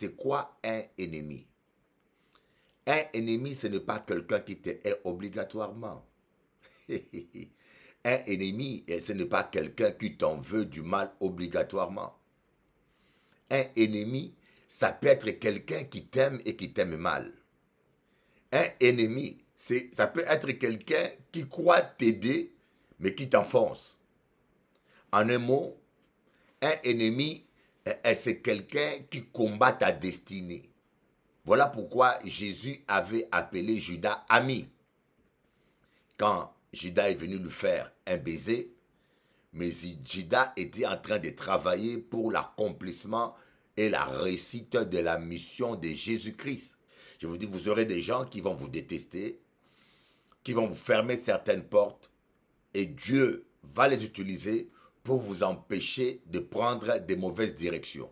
c'est quoi un ennemi Un ennemi, ce n'est pas quelqu'un qui te est obligatoirement. un ennemi, eh, ce n'est pas quelqu'un qui t'en veut du mal obligatoirement. Un ennemi, ça peut être quelqu'un qui t'aime et qui t'aime mal. Un ennemi, ça peut être quelqu'un qui croit t'aider, mais qui t'enfonce. En un mot, un ennemi eh, eh, c'est quelqu'un qui combat ta destinée. Voilà pourquoi Jésus avait appelé Judas ami. Quand Judas est venu lui faire un baiser, mais Judas était en train de travailler pour l'accomplissement et la réussite de la mission de Jésus-Christ. Je vous dis, vous aurez des gens qui vont vous détester, qui vont vous fermer certaines portes, et Dieu va les utiliser pour vous empêcher de prendre des mauvaises directions.